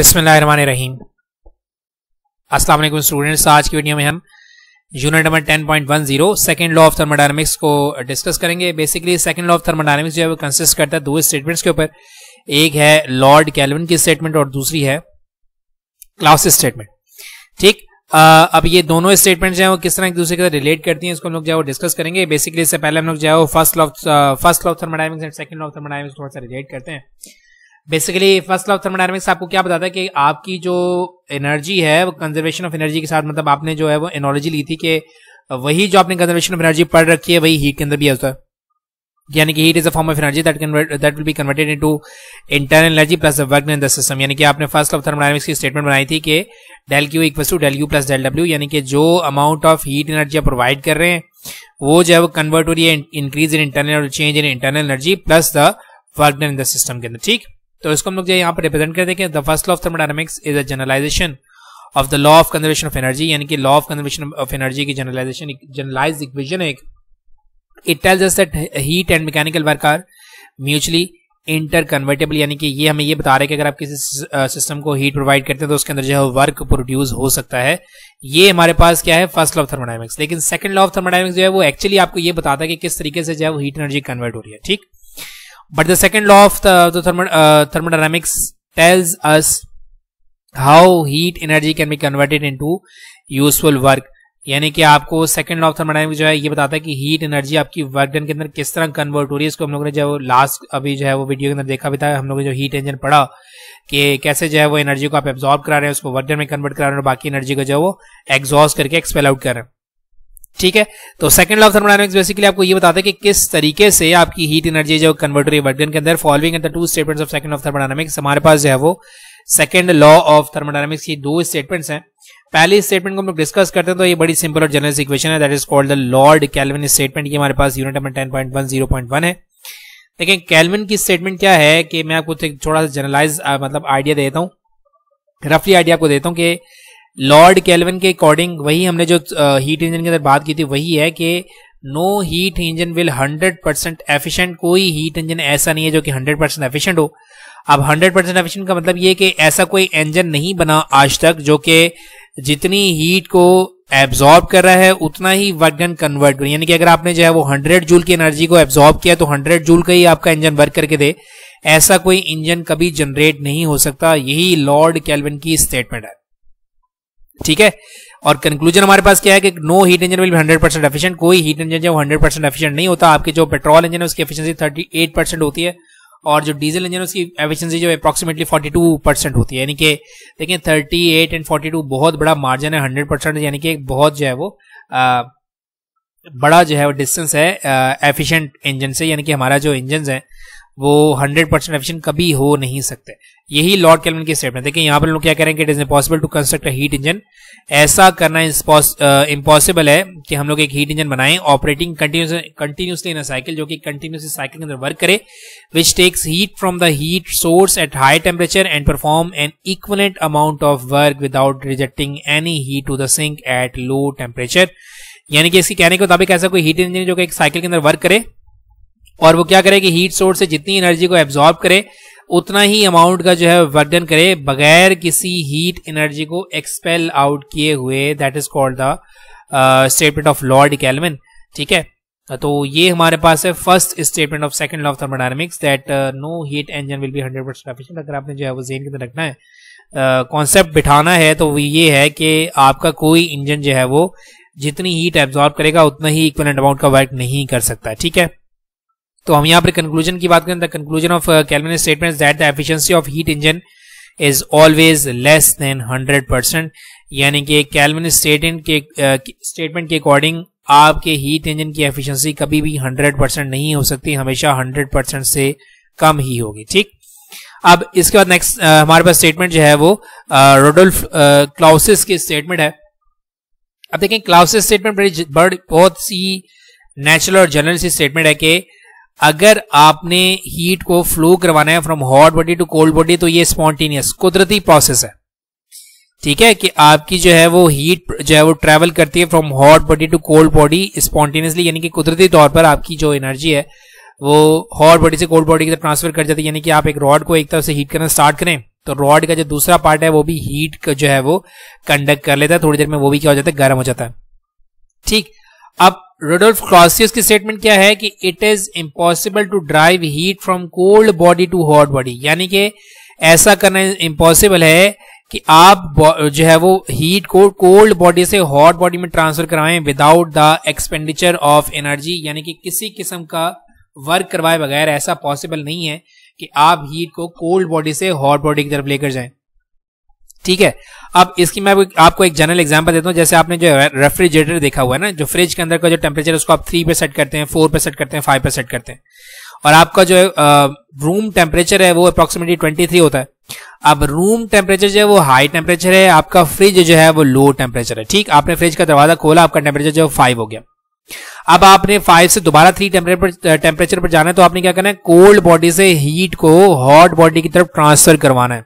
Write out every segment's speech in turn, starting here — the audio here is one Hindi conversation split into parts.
अस्सलाम वालेकुम स्टूडेंट्स आज की वीडियो में हम unit number 10.10 second law of thermodynamics को डिस्कस करेंगे basically second law of thermodynamics जो है वो कंसिस्ट करता है दो स्टेटमेंट्स के ऊपर एक है लॉर्ड कैलविन की स्टेटमेंट और दूसरी है क्लास स्टेटमेंट ठीक अब ये दोनों स्टेटमेंट जो है वो किस तरह एक दूसरे के साथ रिलेट करती हैं इसको हम लोग जो है वो डिस्कस करेंगे बेसिकली इससे पहले हम लोग जो है वो first law first law of thermodynamics and second law of thermodynamics थोड़ा सा रिलेट करते हैं basically first law of thermodynamics आपको क्या बताता है कि आपकी जो एनर्जी है वो कंजर्वेशन ऑफ एनर्जी के साथ मतलब आपने जो है वो एनोलॉजी ली थी कि वही जो आपने कंजर्वेशन ऑफ एनर्जी पढ़ रखी है वही हीट के अंदर भी होता है यानी कि heat is a form of energy that that will be converted into internal energy plus work in the system यानी कि आपने फर्स्ट ऑफ थर्मोडायनेमिक्स की स्टेटमेंट बनाई थी कि del Q equal to del U plus del W यानी कि जो अमाउंट ऑफ हीट एनर्जी आप प्रोवाइड कर रहे हैं वो जो है वो कन्वर्ट हो रही है increase in internal change in internal energy plus the work in the system के अंदर ठीक तो इसको हम लोग जो यहाँ पर रिप्रेजेंट कर देखें the first law of thermodynamics is a generalization of the law of conservation of energy यानी कि law of conservation of energy की जनरलाइजेशन जनरलाइज इक्वेशन है it tells us that heat and mechanical work are mutually interconvertible यानी कि ये हमें ये बता रहे हैं कि अगर आप किसी सिस्टम को हीट प्रोवाइड करते हैं तो उसके अंदर जो है वर्क प्रोड्यूस हो सकता है ये हमारे पास क्या है फर्स्ट लॉ ऑफ थर्मोडायनेमिक्स लेकिन सेकंड लॉ ऑफ थर्मोडायनेमिक्स जो है वो एक्चुअली आपको ये बताता है कि किस तरीके से जो है वो हीट एनर्जी कन्वर्ट हो रही है ठीक But the second law of the, the thermo, uh, thermodynamics tells us how heat energy can be converted into useful work. यानी कि आपको सेकंड लॉ ऑफ थर्मोडाइनमिक्स जो है ये बताता है कि हीट एनर्जी आपकी वर्क डन के अंदर किस तरह कन्वर्ट हो रही है इसको हम लोगों ने जो लास्ट अभी जो है वो वीडियो के अंदर देखा भी था हम लोगों ने जो हीट इंजन पढ़ा कि कैसे जो है वो एनर्जी को आप एब्जॉर्ब करा रहे हैं उसको वर्क डन में कन्वर्ट करा रहे हैं और बाकी एनर्जी को जो है वो एग्जॉस्ट करके एक्सपेल आउट कर रहे हैं ठीक है तो second law of thermodynamics basically आपको ये बताता है कि किस तरीके से आपकी हीट एनर्जी जो कन्वर्टर वर्गन के अंदर following and the two statements of second of thermodynamics हमारे पास जो है वो सेकंड लॉ ऑफ थर्मोडायनेमिक्स की दो स्टेटमेंट्स हैं पहले स्टेटमेंट को हम लोग डिस्कस करते हैं तो ये बड़ी सिंपल और जनरल इक्वेशन है that is called the Lord Kelvin statement ये हमारे पास unit number ten point one zero point one है लेकिन कैलविन की स्टेटमेंट क्या है कि मैं आपको थोड़ा सा जनरलाइज मतलब आइडिया देता हूँ रफली आइडिया आपको देता हूँ कि लॉर्ड कैलवन के अकॉर्डिंग वही हमने जो हीट इंजन के अंदर बात की थी वही है कि no heat engine will 100 percent efficient कोई हीट इंजन ऐसा नहीं है जो कि 100 परसेंट एफिशिएंट हो अब 100 परसेंट एफिशिएंट का मतलब ये कि ऐसा कोई इंजन नहीं बना आज तक जो कि जितनी हीट को एब्जॉर्ब कर रहा है उतना ही वर्क डन कन्वर्ट यानी कि अगर आपने जो है वो 100 जूल की एनर्जी को एब्जॉर्ब किया तो 100 जूल का ही आपका इंजन वर्क करके दे ऐसा कोई इंजन कभी जनरेट नहीं हो सकता यही लॉर्ड कैलविन की स्टेटमेंट है ठीक है और कंक्लूजन हमारे पास क्या है कि no heat engine will hundred percent efficient कोई हीट इंजन जो हंड्रेड परसेंट एफिशियंट नहीं होता आपके जो पेट्रोल इंजन है उसकी एफिशिएंसी थर्टी एट परसेंट होती है और जो डीजल इंजन उसकी एफिशिएंसी जो अप्रोक्सीमेटली टू परसेंट होती है यानी कि देखिए thirty eight and forty two बहुत बड़ा मार्जिन है हंड्रेड परसेंट यानी कि बहुत जो है वो आ, बड़ा जो है वो डिस्टेंस है एफिशियंट इंजन से यानी कि हमारा जो इंजन है वो 100 परसेंट एफिशिएंट कभी हो नहीं सकते यही लॉर्ड कैलमन की स्टेटमेंट देखिए यहाँ पर लोग क्या कह रहे हैं कि it is impossible to construct heat engine ऐसा करना इम्पॉसिबल uh, है कि हम लोग एक हीट इंजन बनाएं ऑपरेटिंग कंटिन्यूसली इन साइकिल जो कि कंटिन्यूसली साइकिल के अंदर वर्क करे which takes heat from the heat source at high temperature and perform an equivalent amount of work without rejecting any heat to the sink at low temperature यानी कि इसकी कहने के मुताबिक ऐसा कोई हीट इंजन जो कि एक साइकिल के अंदर वर्क करे और वो क्या करे कि हीट सोर्स से जितनी एनर्जी को एब्जॉर्ब करे उतना ही अमाउंट का जो है वर्डन करे बगैर किसी हीट एनर्जी को एक्सपेल आउट किए हुए that is called the statement of Lord Kelvin ठीक है तो ये हमारे पास है first statement of second law of thermodynamics that no heat engine will be hundred percent efficient अगर आपने जो है वो जेन के अंदर रखना है कॉन्सेप्ट uh, बिठाना है तो ये है कि आपका कोई इंजन जो है वो जितनी हीट एब्जॉर्ब करेगा उतना ही इक्वल अमाउंट का वर्क नहीं कर सकता ठीक है तो हम यहाँ पर कंक्लूजन की बात करें the conclusion of Kelvin statement that the efficiency of heat engine is always less than hundred percent यानी कि कैलमिन स्टेटमेंट के स्टेटमेंट uh, के अकॉर्डिंग आपके हीट इंजन की एफिशिएंसी कभी भी 100 परसेंट नहीं हो सकती हमेशा 100 परसेंट से कम ही होगी ठीक अब इसके बाद नेक्स्ट uh, हमारे पास स्टेटमेंट जो है वो रोडोल्फ uh, क्लाउसिस की स्टेटमेंट है अब देखें क्लाउसिस स्टेटमेंट बड़ी बहुत सी नेचुरल और जनरल सी स्टेटमेंट है कि अगर आपने हीट को फ्लो करवाना है from hot body to cold body तो ये स्पॉन्टेनियस कुदरती प्रोसेस है ठीक है कि आपकी जो है वो हीट जो है वो ट्रेवल करती है from hot body to cold body spontaneously यानी कि कुदरती तौर पर आपकी जो एनर्जी है वो हॉट बॉडी से कोल्ड बॉडी की तरफ ट्रांसफर कर जाती है यानी कि आप एक रॉड को एक तरफ से हीट करना स्टार्ट करें तो रॉड का जो दूसरा पार्ट है वो भी हीट का जो है वो कंडक्ट कर लेता है थोड़ी देर में वो भी क्या हो जाता है गर्म हो जाता है ठीक अब रोडोल्फ क्रॉसियस की स्टेटमेंट क्या है कि it is impossible to drive heat from cold body to hot body यानी कि ऐसा करना इम्पॉसिबल है कि आप जो है वो हीट को कोल्ड बॉडी से हॉट बॉडी में ट्रांसफर कराएं without the expenditure of energy यानी कि किसी किस्म का वर्क करवाए बगैर ऐसा पॉसिबल नहीं है कि आप हीट को कोल्ड बॉडी से हॉट बॉडी की तरफ लेकर जाएं ठीक है अब इसकी मैं आपको एक जनरल एग्जांपल देता हूँ जैसे आपने जो रेफ्रिजरेटर देखा हुआ है ना जो फ्रिज के अंदर का जो टेम्परेचर उसको आप थ्री पे सेट करते हैं फोर पे सेट करते हैं फाइव पे सेट करते हैं और आपका जो रूम टेम्परेचर है वो अप्रोक्सीमेटली ट्वेंटी थ्री होता है अब रूम टेम्परेचर जो है वो हाई टेम्परेचर है आपका फ्रिज जो है वो लो टेम्परेचर है ठीक आपने फ्रिज का दरवाजा खोला आपका टेम्परेचर जो फाइव हो गया अब आपने फाइव से दोबारा थ्री टेम्परेचर पर जाना है तो आपने क्या करना है कोल्ड बॉडी से हीट को हॉट बॉडी की तरफ ट्रांसफर करवाना है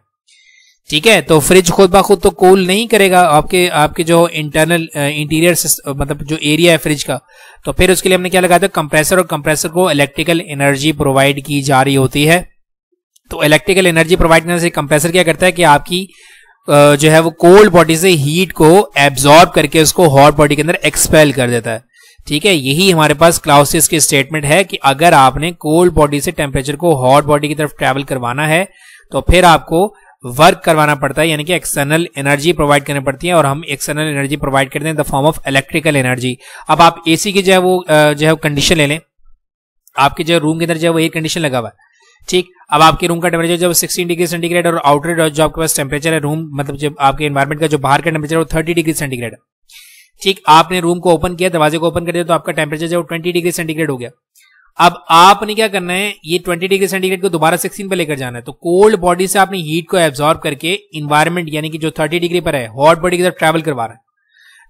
ठीक है तो फ्रिज खुद बा खुद तो कूल नहीं करेगा आपके आपके जो इंटरनल इंटीरियर मतलब जो एरिया है फ्रिज का तो फिर उसके लिए हमने क्या लगाया था कंप्रेसर और कंप्रेसर को इलेक्ट्रिकल एनर्जी प्रोवाइड की जा रही होती है तो इलेक्ट्रिकल एनर्जी प्रोवाइड करने से कंप्रेसर क्या करता है कि आपकी जो है वो कोल्ड बॉडी से हीट को एब्जॉर्ब करके उसको हॉट बॉडी के अंदर एक्सपेल कर देता है ठीक है यही हमारे पास क्लाउसिस की स्टेटमेंट है कि अगर आपने कोल्ड बॉडी से टेम्परेचर को हॉट बॉडी की तरफ ट्रेवल करवाना है तो फिर आपको वर्क करवाना पड़ता है यानी कि एक्सटर्नल एनर्जी प्रोवाइड करनी पड़ती है और हम एक्सटर्नल एनर्जी प्रोवाइड करते हैं the form of electrical energy अब आप एसी की जो है वो जो है कंडीशन ले लें आपके जो रूम के अंदर जो है वो एयर कंडीशन लगा हुआ है ठीक अब आपके रूम का टेम्परेचर जब 16 डिग्री सेंटीग्रेड और आउटर जो आपके पास टेम्परेचर है रूम मतलब जब आपके एनवायरमेंट का जो बाहर का टेम्परेचर है वो 30 डिग्री सेंटीग्रेड है ठीक आपने रूम को ओपन किया दरवाजे को ओपन कर दिया तो आपका टेम्परेचर जो ट्वेंटी डिग्री सेंटीग्रेड हो गया अब आपने क्या करना है ये 20 डिग्री सेंटीग्रेड को दोबारा 16 पर लेकर जाना है तो कोल्ड बॉडी से आपने हीट को एब्जॉर्ब करके इन्वायरमेंट यानी कि जो 30 डिग्री पर है हॉट बॉडी की तरफ ट्रैवल करवा रहा है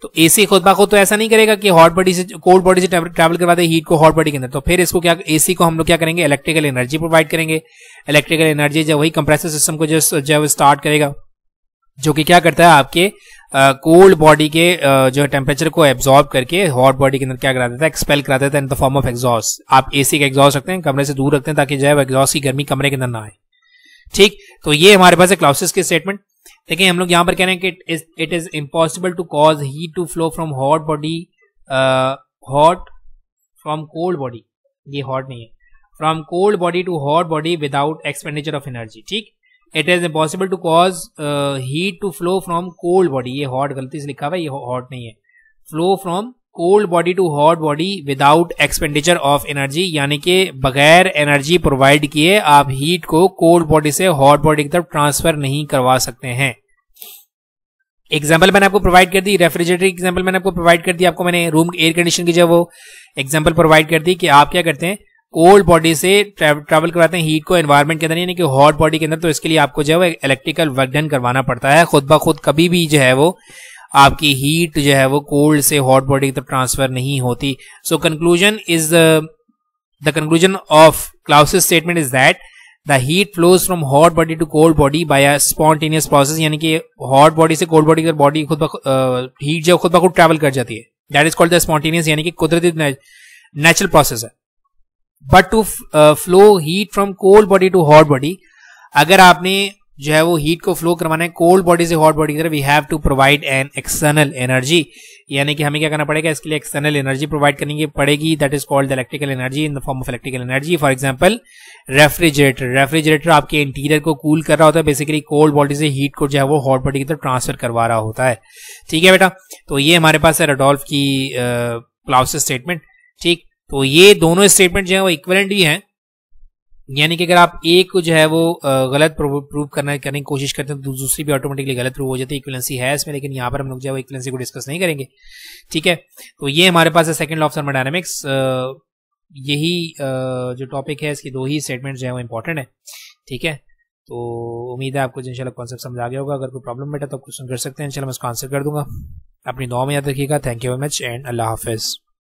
तो एसी खुद बा खुद तो ऐसा नहीं करेगा कि हॉट बॉडी से कोल्ड बॉडी से ट्रैवल दे हीट को हॉट बॉडी के अंदर तो फिर इसको क्या ए को हम लोग क्या करेंगे इलेक्ट्रिकल एनर्जी प्रोवाइड करेंगे इलेक्ट्रिकल एनर्जी जब वही कंप्रेसर सिस्टम को जो जब स्टार्ट करेगा जो कि क्या करता है आपके कोल्ड बॉडी के uh, जो है टेम्परेचर को एब्जॉर्ब करके हॉट बॉडी के अंदर क्या करा देता है एक्सपेल करा देता है in the form of exhaust आप एसी का एग्जॉस्ट रखते हैं कमरे से दूर रखते हैं ताकि जो है वो एग्जॉस्ट की गर्मी कमरे के अंदर ना आए ठीक तो ये हमारे पास है क्लाउसिस के स्टेटमेंट देखिए हम लोग यहाँ पर कह रहे हैं कि it is impossible to cause heat to flow from hot body hot from cold body ये हॉट नहीं है from cold body to hot body without expenditure of energy ठीक it is impossible to cause heat to flow from cold body ये हॉट गलती से लिखा हुआ ये हॉट नहीं है flow from cold body to hot body without expenditure of energy यानी कि बगैर एनर्जी प्रोवाइड किए आप हीट को कोल्ड बॉडी से हॉट बॉडी की तरफ ट्रांसफर नहीं करवा सकते हैं एग्जाम्पल मैंने आपको प्रोवाइड कर दी रेफ्रिजरेटर एग्जाम्पल मैंने आपको प्रोवाइड कर दी आपको मैंने रूम एयर कंडीशन की जो वो एग्जाम्पल प्रोवाइड कर दी कि आप क्या करते हैं कोल्ड बॉडी से ट्रेवल करवाते हैं हीट को एनवायरमेंट के अंदर यानी कि हॉट बॉडी के अंदर तो इसके लिए आपको जो है इलेक्ट्रिकल वर्कडन करवाना पड़ता है खुद ब खुद कभी भी जो है वो आपकी हीट जो है वो कोल्ड से हॉट बॉडी की तरफ ट्रांसफर नहीं होती so conclusion is the conclusion of Clausius statement is that the heat flows from hot body to cold body by a spontaneous process यानी कि हॉट बॉडी से कोल्ड बॉडी की बॉडी खुद हीट uh, जो खुद ब खुद ट्रैवल कर जाती है that is called the spontaneous यानी कि कुदरती नेचुरल प्रोसेस है but to flow heat from cold body to hot body अगर आपने जो है वो हीट को फ्लो करवाना है कोल्ड बॉडी से हॉट बॉडी की तरफ we have to provide an external energy यानी कि हमें क्या करना पड़ेगा इसके लिए एक्सटर्नल एनर्जी प्रोवाइड करनी पड़ेगी that is called electrical energy in the form of electrical energy for example refrigerator refrigerator आपके इंटीरियर को कूल कर रहा होता है बेसिकली कोल्ड बॉडी से हीट को जो है वो हॉट बॉडी की तरफ ट्रांसफर करवा रहा होता है ठीक है बेटा तो ये हमारे पास है रेडोल्फ की प्लाउस uh, स्टेटमेंट ठीक तो ये दोनों स्टेटमेंट जो है वो इक्वलेंट भी हैं यानी कि अगर आप एक को जो है वो गलत प्रूव करने की कोशिश करते हैं तो दूसरी भी ऑटोमेटिकली गलत प्रूव हो जाती है इक्वलेंसी है इसमें लेकिन यहाँ पर हम लोग जो है इक्वलेंसी को डिस्कस नहीं करेंगे ठीक है तो ये हमारे पास है सेकंड लॉ ऑफ थर्मोडाइनमिक्स यही जो टॉपिक है इसकी दो ही स्टेटमेंट जो है वो इंपॉर्टेंट है ठीक है तो उम्मीद है आपको इनशाला कॉन्सेप्ट समझ आ गया होगा अगर कोई प्रॉब्लम बैठा तो क्वेश्चन कर सकते हैं इनशाला मैं उसका आंसर कर दूंगा अपनी दुआ में याद रखिएगा thank you very much and अल्लाह हाफिज़